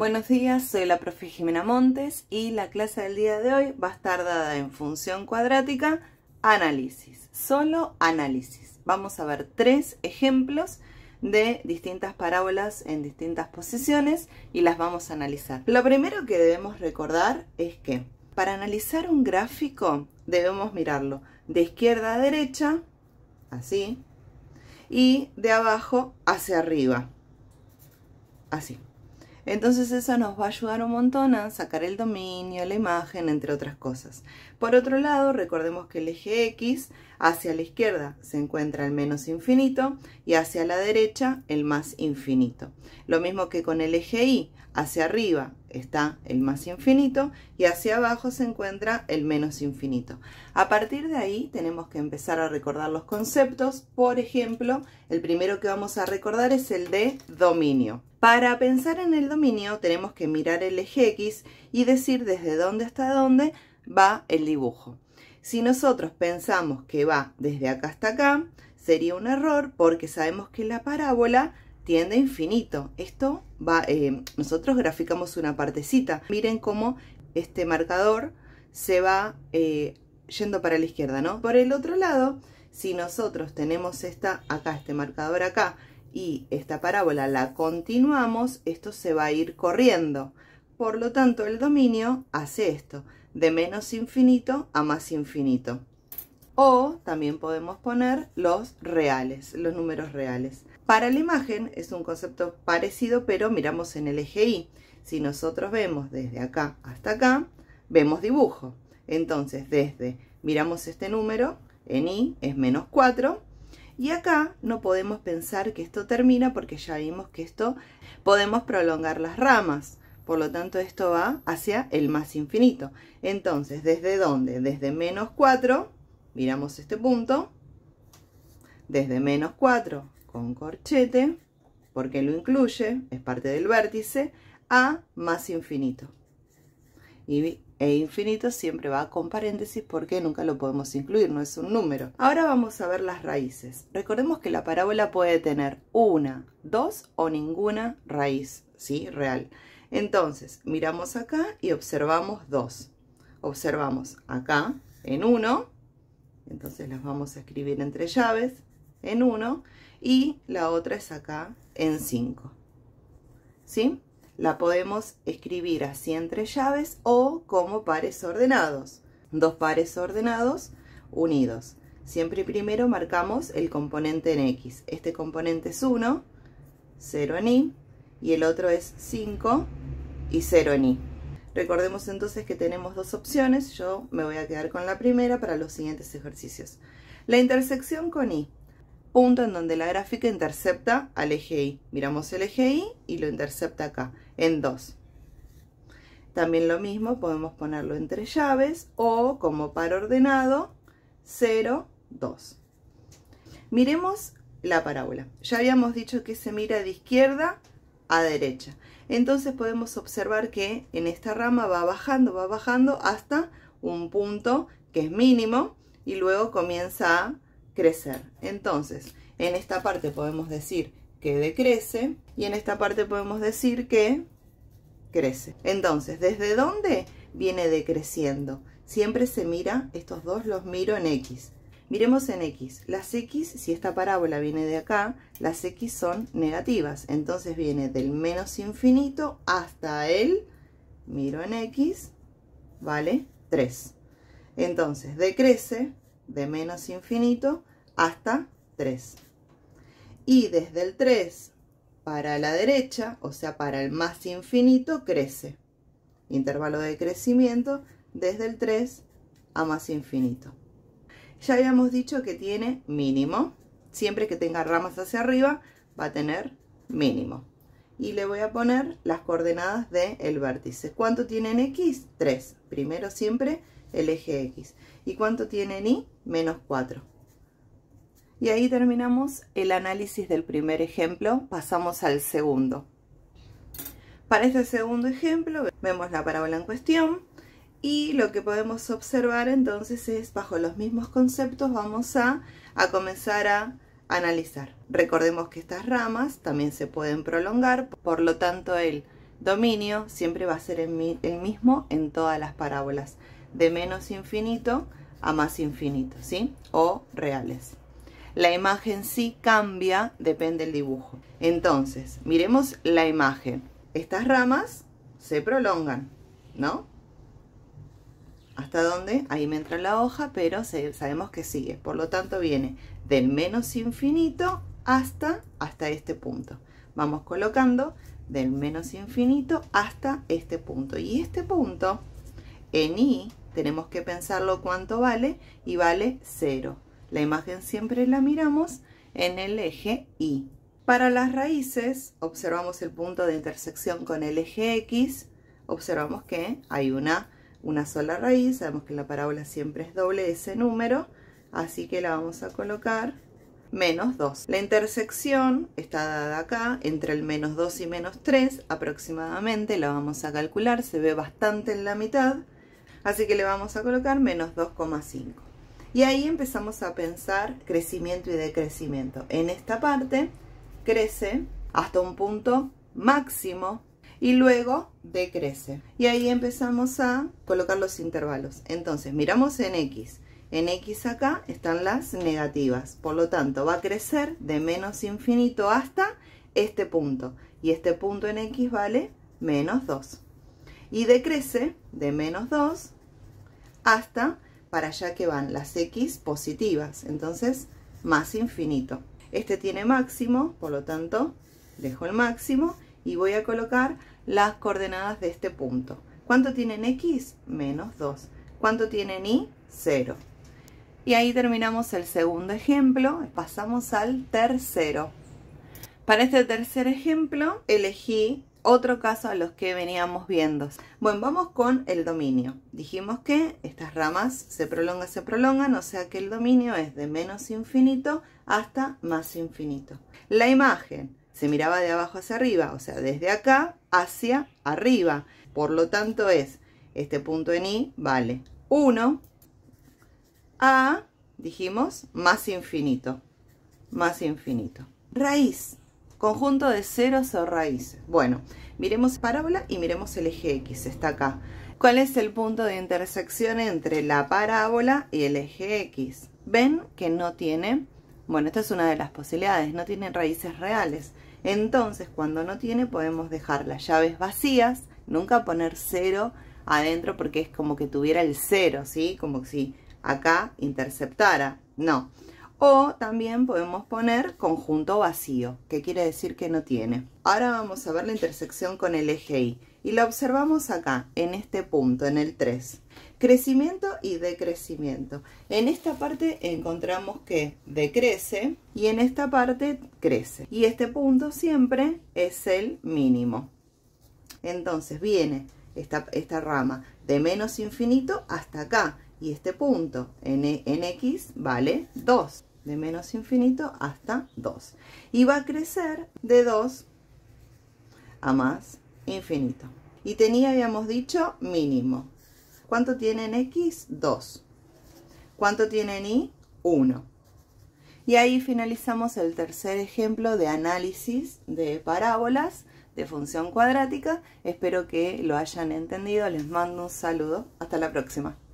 Buenos días, soy la profe Jimena Montes y la clase del día de hoy va a estar dada en función cuadrática, análisis, solo análisis. Vamos a ver tres ejemplos de distintas parábolas en distintas posiciones y las vamos a analizar. Lo primero que debemos recordar es que para analizar un gráfico debemos mirarlo de izquierda a derecha, así, y de abajo hacia arriba, así. Entonces eso nos va a ayudar un montón a sacar el dominio, la imagen, entre otras cosas. Por otro lado, recordemos que el eje X hacia la izquierda se encuentra el menos infinito y hacia la derecha el más infinito. Lo mismo que con el eje Y, hacia arriba está el más infinito y hacia abajo se encuentra el menos infinito. A partir de ahí tenemos que empezar a recordar los conceptos. Por ejemplo, el primero que vamos a recordar es el de dominio. Para pensar en el dominio tenemos que mirar el eje X y decir desde dónde hasta dónde va el dibujo. Si nosotros pensamos que va desde acá hasta acá, sería un error porque sabemos que la parábola tiende infinito. Esto va, eh, nosotros graficamos una partecita. Miren cómo este marcador se va eh, yendo para la izquierda, ¿no? Por el otro lado, si nosotros tenemos esta acá, este marcador acá, y esta parábola la continuamos, esto se va a ir corriendo. Por lo tanto, el dominio hace esto, de menos infinito a más infinito. O también podemos poner los reales, los números reales. Para la imagen es un concepto parecido, pero miramos en el eje Y. Si nosotros vemos desde acá hasta acá, vemos dibujo. Entonces, desde, miramos este número, en i es menos 4, y acá no podemos pensar que esto termina porque ya vimos que esto podemos prolongar las ramas. Por lo tanto, esto va hacia el más infinito. Entonces, ¿desde dónde? Desde menos 4, miramos este punto, desde menos 4 con corchete, porque lo incluye, es parte del vértice, a más infinito. Y e infinito siempre va con paréntesis porque nunca lo podemos incluir, no es un número. Ahora vamos a ver las raíces. Recordemos que la parábola puede tener una, dos o ninguna raíz, ¿sí? Real. Entonces, miramos acá y observamos dos. Observamos acá en uno, entonces las vamos a escribir entre llaves, en 1 y la otra es acá en 5. ¿Sí? La podemos escribir así entre llaves o como pares ordenados. Dos pares ordenados unidos. Siempre primero marcamos el componente en X. Este componente es 1, 0 en Y, y el otro es 5 y 0 en Y. Recordemos entonces que tenemos dos opciones. Yo me voy a quedar con la primera para los siguientes ejercicios. La intersección con Y punto en donde la gráfica intercepta al eje Y. Miramos el eje Y y lo intercepta acá, en 2. También lo mismo, podemos ponerlo entre llaves o como par ordenado, 0, 2. Miremos la parábola. Ya habíamos dicho que se mira de izquierda a derecha. Entonces podemos observar que en esta rama va bajando, va bajando hasta un punto que es mínimo y luego comienza a crecer. Entonces, en esta parte podemos decir que decrece y en esta parte podemos decir que crece. Entonces, ¿desde dónde viene decreciendo? Siempre se mira, estos dos los miro en X. Miremos en X. Las X, si esta parábola viene de acá, las X son negativas. Entonces viene del menos infinito hasta el, miro en X, ¿vale? 3. Entonces, decrece de menos infinito hasta 3. Y desde el 3 para la derecha, o sea, para el más infinito, crece. Intervalo de crecimiento desde el 3 a más infinito. Ya habíamos dicho que tiene mínimo. Siempre que tenga ramas hacia arriba, va a tener mínimo. Y le voy a poner las coordenadas del el vértice. ¿Cuánto tiene en X? 3. Primero siempre el eje X. ¿Y cuánto tiene en Y? Menos 4. Y ahí terminamos el análisis del primer ejemplo, pasamos al segundo. Para este segundo ejemplo vemos la parábola en cuestión y lo que podemos observar entonces es bajo los mismos conceptos vamos a, a comenzar a analizar. Recordemos que estas ramas también se pueden prolongar, por lo tanto el dominio siempre va a ser el mismo en todas las parábolas de menos infinito a más infinito, ¿sí? O reales. La imagen sí cambia, depende del dibujo. Entonces, miremos la imagen. Estas ramas se prolongan, ¿no? ¿Hasta dónde? Ahí me entra la hoja, pero sabemos que sigue. Por lo tanto, viene del menos infinito hasta, hasta este punto. Vamos colocando del menos infinito hasta este punto. Y este punto en i tenemos que pensarlo cuánto vale y vale 0. La imagen siempre la miramos en el eje Y. Para las raíces observamos el punto de intersección con el eje X, observamos que hay una, una sola raíz, sabemos que la parábola siempre es doble ese número, así que la vamos a colocar menos 2. La intersección está dada acá entre el menos 2 y menos 3 aproximadamente, la vamos a calcular, se ve bastante en la mitad, Así que le vamos a colocar menos 2,5. Y ahí empezamos a pensar crecimiento y decrecimiento. En esta parte crece hasta un punto máximo y luego decrece. Y ahí empezamos a colocar los intervalos. Entonces miramos en X. En X acá están las negativas. Por lo tanto va a crecer de menos infinito hasta este punto. Y este punto en X vale menos 2 y decrece de menos 2 hasta para allá que van las x positivas, entonces más infinito. Este tiene máximo, por lo tanto dejo el máximo y voy a colocar las coordenadas de este punto. ¿Cuánto tienen x? Menos 2. ¿Cuánto tienen y? 0. Y ahí terminamos el segundo ejemplo, pasamos al tercero. Para este tercer ejemplo elegí otro caso a los que veníamos viendo. Bueno, vamos con el dominio. Dijimos que estas ramas se prolongan, se prolongan, o sea que el dominio es de menos infinito hasta más infinito. La imagen se miraba de abajo hacia arriba, o sea, desde acá hacia arriba. Por lo tanto es, este punto en i vale 1 a, dijimos, más infinito, más infinito. Raíz Conjunto de ceros o raíces. Bueno, miremos parábola y miremos el eje X, está acá. ¿Cuál es el punto de intersección entre la parábola y el eje X? Ven que no tiene, bueno, esta es una de las posibilidades, no tiene raíces reales. Entonces, cuando no tiene, podemos dejar las llaves vacías, nunca poner cero adentro porque es como que tuviera el cero, ¿sí? Como si acá interceptara. No. O también podemos poner conjunto vacío, que quiere decir que no tiene. Ahora vamos a ver la intersección con el eje Y. Y la observamos acá, en este punto, en el 3. Crecimiento y decrecimiento. En esta parte encontramos que decrece y en esta parte crece. Y este punto siempre es el mínimo. Entonces viene esta, rama de menos infinito hasta acá. Y este punto en, en x vale 2 de menos infinito hasta 2. Y va a crecer de 2 a más infinito. Y tenía, habíamos dicho, mínimo. ¿Cuánto tienen X? 2. ¿Cuánto tienen Y? 1. Y ahí finalizamos el tercer ejemplo de análisis de parábolas de función cuadrática. Espero que lo hayan entendido. Les mando un saludo. Hasta la próxima.